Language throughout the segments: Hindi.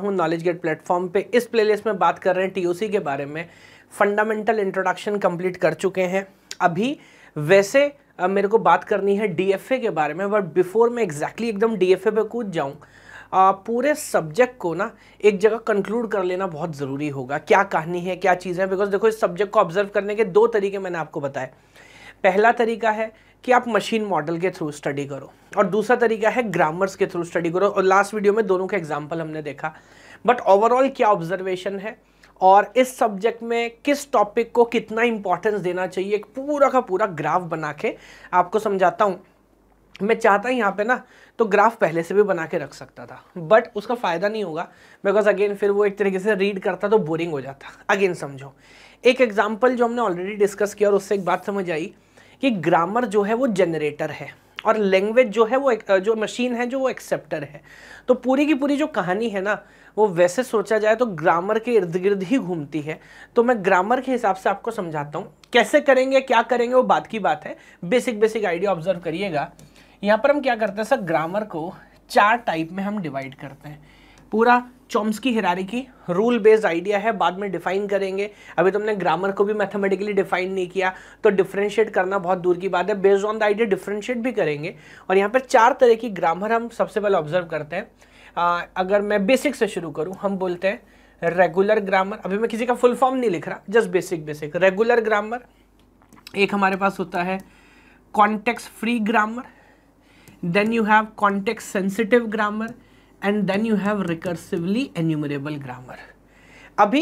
हूँ नॉलेज गेट प्लेटफॉर्म पे इस प्लेलिस्ट में बात कर रहे हैं टीओसी के बारे में फंडामेंटल इंट्रोडक्शन कंप्लीट कर चुके हैं अभी वैसे अब मेरे को बात करनी है डीएफए के बारे में बट बिफोर मैं एग्जैक्टली exactly एकदम डीएफए पे कूद जाऊँ पूरे सब्जेक्ट को ना एक जगह कंक्लूड कर लेना बहुत ज़रूरी होगा क्या कहानी है क्या चीज़ें बिकॉज देखो इस सब्जेक्ट को ऑब्जर्व करने के दो तरीके मैंने आपको बताए पहला तरीका है कि आप मशीन मॉडल के थ्रू स्टडी करो और दूसरा तरीका है ग्रामर्स के थ्रू स्टडी करो और लास्ट वीडियो में दोनों का एग्जाम्पल हमने देखा बट ओवरऑल क्या ऑब्जर्वेशन है और इस सब्जेक्ट में किस टॉपिक को कितना इंपॉर्टेंस देना चाहिए एक पूरा का पूरा ग्राफ बना के आपको समझाता हूँ मैं चाहता यहाँ पे ना तो ग्राफ पहले से भी बना के रख सकता था बट उसका फ़ायदा नहीं होगा बिकॉज अगेन फिर वो एक तरीके से रीड करता तो बोरिंग हो जाता अगेन समझो एक एग्जाम्पल जो हमने ऑलरेडी डिस्कस किया और उससे एक बात समझ आई कि ग्रामर जो है वो जनरेटर है और लैंग्वेज जो है वो जो मशीन है जो वो एक्सेप्टर है तो पूरी की पूरी जो कहानी है ना वो वैसे सोचा जाए तो ग्रामर के इर्द गिर्द ही घूमती है तो मैं ग्रामर के हिसाब से आपको समझाता हूँ कैसे करेंगे क्या करेंगे वो बात की बात है बेसिक बेसिक आइडिया ऑब्जर्व करिएगा यहाँ पर हम क्या करते हैं सर ग्रामर को चार टाइप में हम डिवाइड करते हैं पूरा हिरारी की रूल बेस्ड आइडिया है बाद में डिफाइन करेंगे अभी तुमने ग्रामर को भी मैथमेटिकली डिफाइन नहीं किया तो डिफ्रेंशिएट करना बहुत दूर की बात है based on the idea differentiate भी करेंगे और यहाँ पर चार तरह की ग्रामर हम सबसे पहले ऑब्जर्व करते हैं आ, अगर मैं बेसिक से शुरू करूँ हम बोलते हैं रेगुलर ग्रामर अभी मैं किसी का फुल फॉर्म नहीं लिख रहा just basic basic regular grammar एक हमारे पास होता है context free grammar then you have context sensitive grammar and then you have recursively enumerable grammar अभी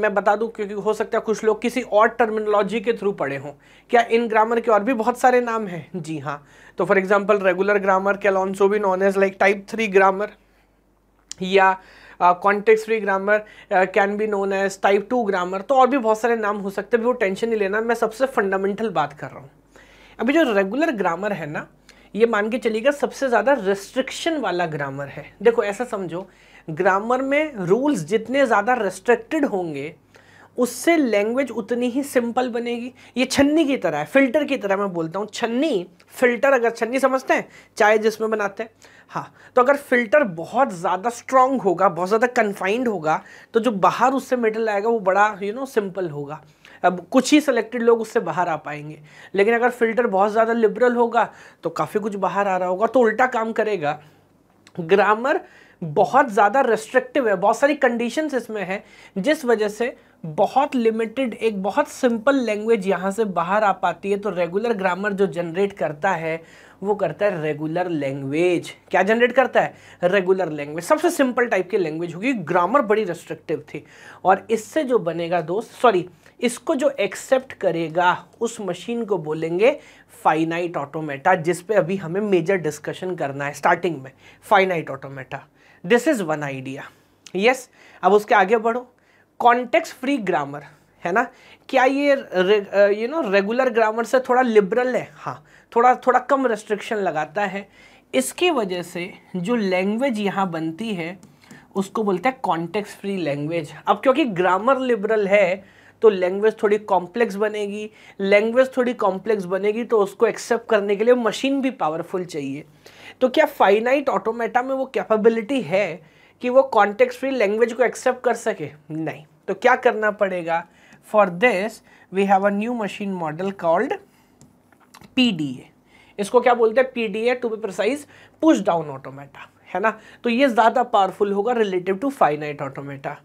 मैं बता दूं क्योंकि हो सकता है कुछ लोग किसी और टर्मिनोलॉजी के थ्रू पढ़े हों क्या इन ग्रामर के और भी बहुत सारे नाम हैं जी हाँ तो for example regular grammar can also be known as like type three grammar या context free grammar can be known as type two grammar तो और भी बहुत सारे नाम हो सकते हैं वो टेंशन नहीं लेना मैं सबसे फंडामेंटल बात कर रहा हूँ अभी जो रेगुलर ग्रामर है ना ये मान के चलिएगा सबसे ज़्यादा रेस्ट्रिक्शन वाला ग्रामर है देखो ऐसा समझो ग्रामर में रूल्स जितने ज़्यादा रेस्ट्रिक्टेड होंगे उससे लैंग्वेज उतनी ही सिंपल बनेगी ये छन्नी की तरह है फिल्टर की तरह मैं बोलता हूँ छन्नी फिल्टर अगर छन्नी समझते हैं चाय जिसमें बनाते हैं हाँ तो अगर फिल्टर बहुत ज़्यादा स्ट्रांग होगा बहुत ज़्यादा कन्फाइंड होगा तो जो बाहर उससे मेटल आएगा वो बड़ा यू नो सिंपल होगा अब कुछ ही सिलेक्टेड लोग उससे बाहर आ पाएंगे लेकिन अगर फिल्टर बहुत ज़्यादा लिबरल होगा तो काफ़ी कुछ बाहर आ रहा होगा तो उल्टा काम करेगा ग्रामर बहुत ज़्यादा रेस्ट्रिक्टिव है बहुत सारी कंडीशन इसमें हैं जिस वजह से बहुत लिमिटेड एक बहुत सिंपल लैंग्वेज यहाँ से बाहर आ पाती है तो रेगुलर ग्रामर जो जनरेट करता है वो करता है रेगुलर लैंग्वेज क्या जनरेट करता है रेगुलर लैंग्वेज सबसे सिंपल टाइप की लैंग्वेज होगी ग्रामर बड़ी रेस्ट्रिक्टिव थी और इससे जो बनेगा दोस्त सॉरी इसको जो एक्सेप्ट करेगा उस मशीन को बोलेंगे फाइनाइट ऑटोमेटा जिस पे अभी हमें मेजर डिस्कशन करना है स्टार्टिंग में finite automata this is one idea yes अब उसके आगे बढ़ो कॉन्टेक्स फ्री ग्रामर है ना क्या ये यू नो रेगुलर ग्रामर से थोड़ा लिबरल है हाँ थोड़ा थोड़ा कम रेस्ट्रिक्शन लगाता है इसकी वजह से जो लैंग्वेज यहाँ बनती है उसको बोलते हैं कॉन्टेक्स्ट फ्री लैंग्वेज अब क्योंकि ग्रामर लिबरल है तो लैंग्वेज थोड़ी कॉम्प्लेक्स बनेगी लैंग्वेज थोड़ी कॉम्प्लेक्स बनेगी तो उसको एक्सेप्ट करने के लिए मशीन भी पावरफुल चाहिए तो क्या फाइनाइट ऑटोमेटा में वो कैपेबिलिटी है कि वो कॉन्टेक्स्ट फ्री लैंग्वेज को एक्सेप्ट कर सके नहीं तो क्या करना पड़ेगा For this, we have a new machine model called PDA. इसको क्या बोलते हैं PDA to be precise push down automata है ना तो ये ज़्यादा पावरफुल होगा रिलेटिव टू फाइनाइट ऑटोमेटा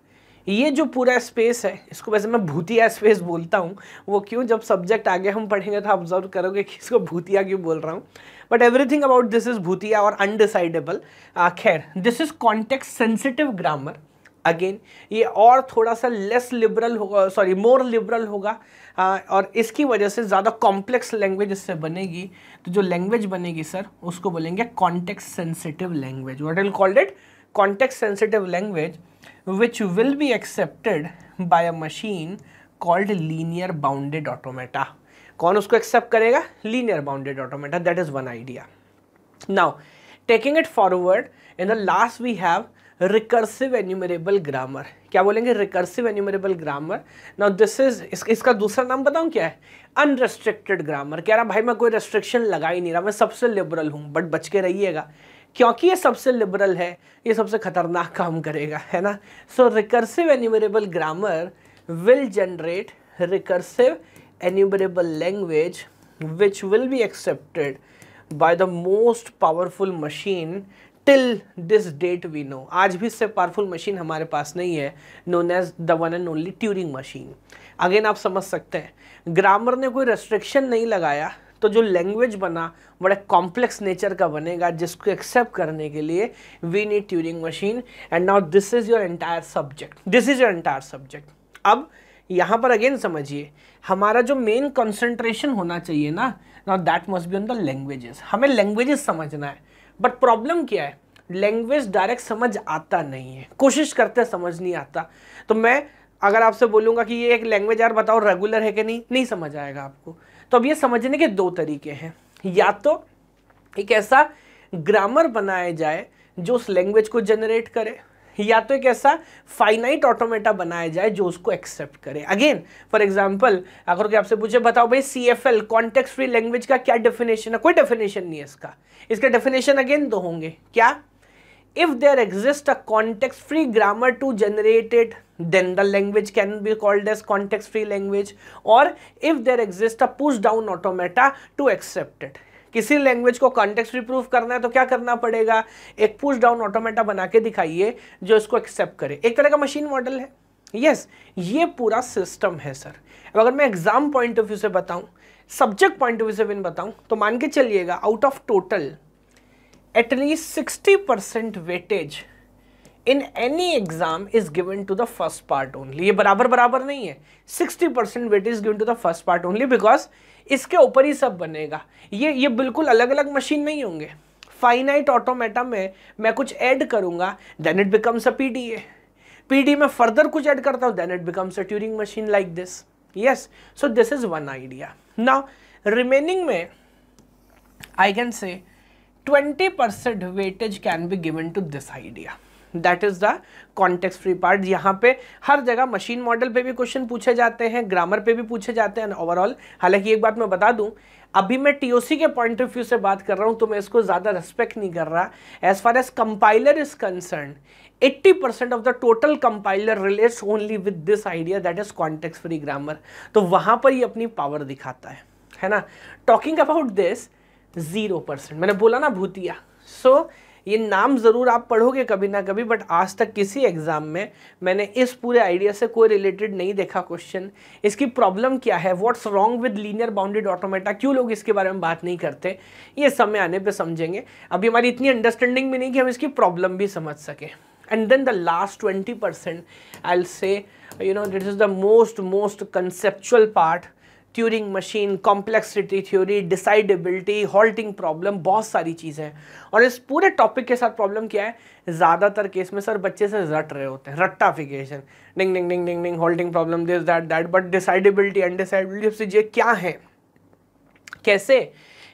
ये जो पूरा स्पेस है इसको वैसे मैं भूतिया स्पेस बोलता हूँ वो क्यों जब सब्जेक्ट आगे हम पढ़ेंगे तो ऑब्जर्व करोगे कि इसको भूतिया क्यों बोल रहा हूँ but everything about this is भूतिया और अनडिसाइडेबल खैर this is context sensitive grammar again ये और थोड़ा सा लेस लिबरल uh, होगा सॉरी मोर लिबरल होगा आ, और इसकी वजह से ज़्यादा कॉम्प्लेक्स लैंग्वेज इससे बनेगी तो जो लैंग्वेज बनेगी सर उसको बोलेंगे context sensitive language what will called it context sensitive language which will be accepted by a machine called linear bounded automata कौन उसको एक्सेप्ट करेगा linear bounded automata that is one idea now taking it forward in the last we have recursive enumerable grammar क्या बोलेंगे recursive enumerable grammar now this is इसका दूसरा नाम बताऊं क्या है अनरेस्ट्रिक्टेड ग्रामर कह रहा भाई मैं कोई रेस्ट्रिक्शन लगा ही नहीं रहा मैं सबसे लिबरल हूँ बट बच के रहिएगा क्योंकि ये सबसे लिबरल है ये सबसे खतरनाक काम करेगा है ना so recursive enumerable grammar will generate recursive enumerable language which will be accepted by the most powerful machine till this date we know आज भी इससे पावरफुल मशीन हमारे पास नहीं है known as the one and only Turing machine again आप समझ सकते हैं ग्रामर ने कोई रेस्ट्रिक्शन नहीं लगाया तो जो लैंग्वेज बना बड़े कॉम्प्लेक्स नेचर का बनेगा जिसको एक्सेप्ट करने के लिए we need Turing machine and now this is your entire subject this is your entire subject अब यहाँ पर अगेन समझिए हमारा जो मेन कंसंट्रेशन होना चाहिए ना now that must be on the languages हमें लैंग्वेजेस समझना है बट प्रॉब्लम क्या है लैंग्वेज डायरेक्ट समझ आता नहीं है कोशिश करते समझ नहीं आता तो मैं अगर आपसे बोलूँगा कि ये एक लैंग्वेज यार बताओ रेगुलर है कि नहीं नहीं समझ आएगा आपको तो अब ये समझने के दो तरीके हैं या तो एक ऐसा ग्रामर बनाया जाए जो उस लैंग्वेज को जनरेट करे या तो एक ऐसा फाइनाइट ऑटोमेटा बनाया जाए जो उसको एक्सेप्ट करे अगेन फॉर एग्जांपल अगर कोई आपसे पूछे बताओ भाई C F L context free language का क्या डेफिनेशन है कोई डेफिनेशन नहीं है इसका इसका डेफिनेशन अगेन दो होंगे क्या if there exist a context free grammar to generated then the language can be called as context free language और if there exist a push down automata to accept किसी लैंग्वेज को कॉन्टेक्स्ट प्रूफ करना है तो क्या करना पड़ेगा एक पुश डाउन ऑटोमेटा बना के दिखाइए जो इसको एक्सेप्ट करे एक तरह का मशीन मॉडल है यस yes, ये पूरा सिस्टम है सर अगर मैं एग्जाम पॉइंट ऑफ व्यू से बताऊं सब्जेक्ट पॉइंट ऑफ व्यू से भी बताऊं तो मान के चलिएगा out of total at least sixty percent weightage in any exam is given to the first part only ये बराबर बराबर नहीं है sixty percent weightage given to the first part only because इसके ऊपर ही सब बनेगा ये ये बिल्कुल अलग अलग मशीन नहीं होंगे फाइनाइट ऑटोमेटा में मैं कुछ ऐड करूंगा then it becomes a P D A P D में फर्दर कुछ ऐड करता हूँ then it becomes a Turing machine like this so this is one idea now remaining में I can say twenty 20% weightage can be given to this idea that is the context free part यहाँ पे हर जगह मशीन मॉडल पे भी क्वेश्चन पूछे जाते हैं ग्रामर पे भी पूछे जाते हैं ओवरऑल हालांकि एक बात मैं बता दूं अभी मैं टीओसी के पॉइंट ऑफ व्यू से बात कर रहा हूँ तो मैं इसको ज़्यादा रेस्पेक्ट नहीं कर रहा as far as compiler is concern 80% percent of the total compiler relates only with this idea that is context free grammar तो वहां पर ही अपनी पावर दिखाता है है ना talking about this zero percent मैंने बोला ना भूतिया सो so, ये नाम ज़रूर आप पढ़ोगे कभी ना कभी बट आज तक किसी एग्ज़ाम में मैंने इस पूरे आइडिया से कोई रिलेटेड नहीं देखा क्वेश्चन इसकी प्रॉब्लम क्या है what's wrong with linear bounded automata क्यों लोग इसके बारे में बात नहीं करते ये समय आने पर समझेंगे अभी हमारी इतनी अंडरस्टैंडिंग भी नहीं कि हम इसकी प्रॉब्लम भी समझ सकें the last twenty percent I'll say you know that is the most most conceptual part Turing machine complexity theory decidability halting problem बहुत सारी चीज़ें हैं और इस पूरे टॉपिक के साथ प्रॉब्लम क्या है ज़्यादातर केस में सर बच्चे से रट रहे होते हैं रट्टाफिकेशन ding ding ding ding ding halting problem this that that but decidability undecidability चीज़ें क्या है कैसे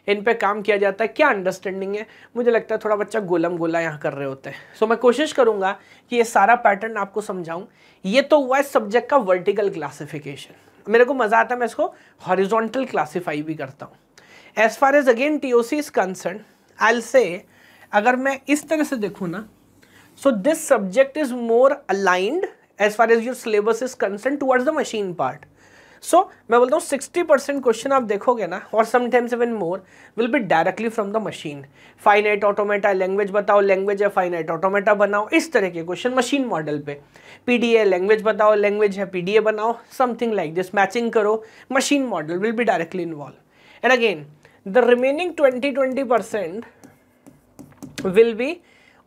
इन पे काम किया जाता है क्या अंडरस्टैंडिंग है मुझे लगता है थोड़ा बच्चा गोलम गोला यहाँ कर रहे होते हैं सो so, मैं कोशिश करूँगा कि ये सारा पैटर्न आपको समझाऊँ ये तो हुआ है सब्जेक्ट का वर्टिकल क्लासिफिकेशन मेरे को मज़ा आता है मैं इसको हॉरिजॉन्टल क्लासीफाई भी करता हूँ as far as again T O C is concern I say अगर मैं इस तरह से देखूँ ना so this subject is more aligned as far as your syllabus is concern towards the machine part so मैं बोलता हूँ सिक्सटी परसेंट क्वेश्चन आप देखोगे ना और sometimes even more will be directly from the machine finite automata language बताओ लैंग्वेज है फाइनाइट ऑटोमेटा बनाओ इस तरह के क्वेश्चन मशीन मॉडल पे पीडीए लैंग्वेज बताओ लैंग्वेज है पीडीए बनाओ समथिंग लाइक दिस मैचिंग करो machine model will be directly involve and again the remaining twenty twenty percent will be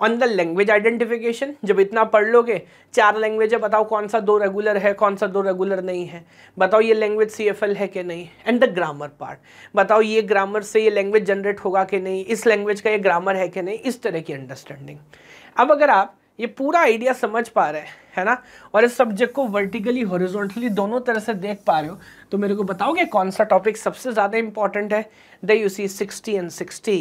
on the language identification जब इतना पढ़ लोगे चार लैंग्वेज है बताओ कौन सा दो रेगुलर है कौन सा दो रेगुलर नहीं है बताओ ये लैंग्वेज सी एफ एल है कि नहीं एंड द ग्रामर पार्ट बताओ ये ग्रामर से ये लैंग्वेज जनरेट होगा कि नहीं इस लैंग्वेज का ये ग्रामर है कि नहीं इस तरह की अंडरस्टैंडिंग अब अगर आप ये पूरा आइडिया समझ पा रहे हैं है ना और इस सब्जेक्ट को वर्टिकली हॉरिजॉन्टली दोनों तरह से देख पा रहे हो तो मेरे को बताओगे कौन सा टॉपिक सबसे ज़्यादा इंपॉर्टेंट है the you see sixty and sixty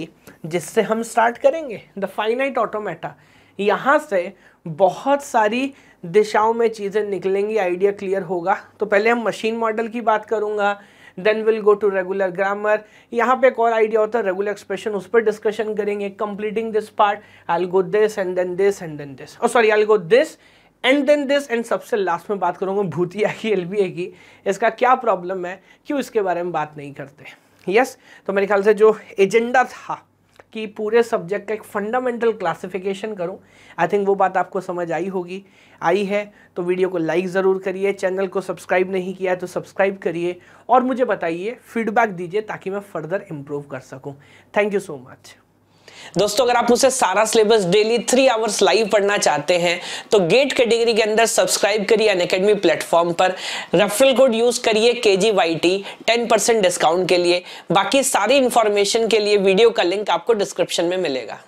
जिससे हम स्टार्ट करेंगे द फाइनाइट ऑटोमेटा यहाँ से बहुत सारी दिशाओं में चीज़ें निकलेंगी आइडिया क्लियर होगा तो पहले हम मशीन मॉडल की बात करूँगा then will go to regular grammar यहाँ पे एक और आइडिया होता है रेगुलर एक्सप्रेशन उस पर डिस्कशन करेंगे completing this part I go this and then this and then this और sorry I go this and then this and सबसे लास्ट में बात करूँगा भूतिया की एल की इसका क्या प्रॉब्लम है क्यों इसके बारे में बात नहीं करते यस yes, तो मेरे ख्याल से जो एजेंडा था कि पूरे सब्जेक्ट का एक फंडामेंटल क्लासिफिकेशन करूं आई थिंक वो बात आपको समझ आई होगी आई है तो वीडियो को लाइक ज़रूर करिए चैनल को सब्सक्राइब नहीं किया है तो सब्सक्राइब करिए और मुझे बताइए फीडबैक दीजिए ताकि मैं फर्दर इम्प्रूव कर सकूँ थैंक यू सो मच दोस्तों अगर आप मुझसे सारा syllabus daily three hours live पढ़ना चाहते हैं तो गेट कैटेगरी के अंदर सब्सक्राइब करिए अन अकेडमी प्लेटफॉर्म पर रेफरल कोड यूज करिए K G Y T ten percent discount के लिए बाकी सारी इंफॉर्मेशन के लिए वीडियो का लिंक आपको डिस्क्रिप्शन में मिलेगा